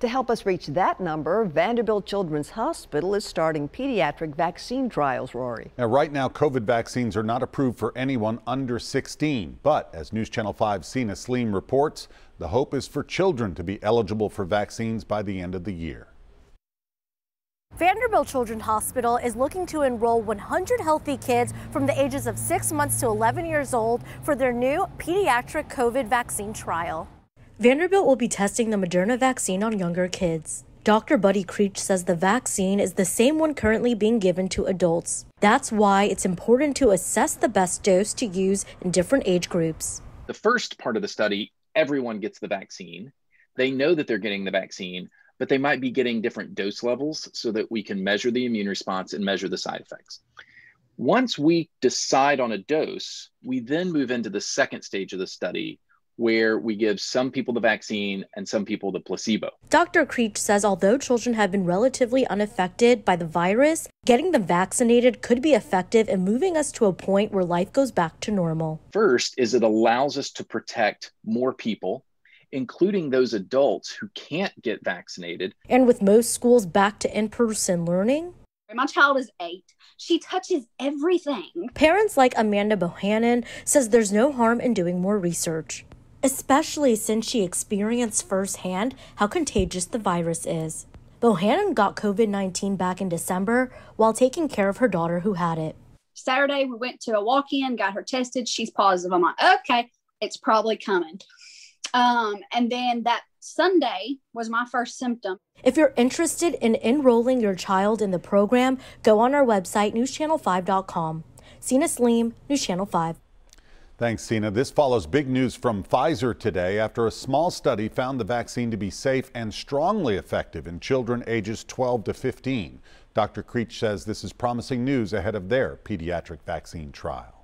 To help us reach that number, Vanderbilt Children's Hospital is starting pediatric vaccine trials, Rory. Now, right now, COVID vaccines are not approved for anyone under 16. But as News Channel 5's Sina Sleem reports, the hope is for children to be eligible for vaccines by the end of the year. Vanderbilt Children's Hospital is looking to enroll 100 healthy kids from the ages of 6 months to 11 years old for their new pediatric COVID vaccine trial. Vanderbilt will be testing the Moderna vaccine on younger kids. Dr. Buddy Creech says the vaccine is the same one currently being given to adults. That's why it's important to assess the best dose to use in different age groups. The first part of the study, everyone gets the vaccine. They know that they're getting the vaccine, but they might be getting different dose levels so that we can measure the immune response and measure the side effects. Once we decide on a dose, we then move into the second stage of the study, where we give some people the vaccine and some people the placebo. Dr. Creech says although children have been relatively unaffected by the virus, getting them vaccinated could be effective in moving us to a point where life goes back to normal. First is it allows us to protect more people including those adults who can't get vaccinated. And with most schools back to in person learning, my child is eight. She touches everything. Parents like Amanda Bohannon says there's no harm in doing more research especially since she experienced firsthand how contagious the virus is. Bohannon got COVID 19 back in December while taking care of her daughter who had it. Saturday, we went to a walk in, got her tested. She's positive. I'm like, okay, it's probably coming. Um, and then that Sunday was my first symptom. If you're interested in enrolling your child in the program, go on our website, newschannel5.com. Sina Sleem, News Channel 5. Thanks, Sina. This follows big news from Pfizer today after a small study found the vaccine to be safe and strongly effective in children ages 12 to 15. Dr. Creech says this is promising news ahead of their pediatric vaccine trial.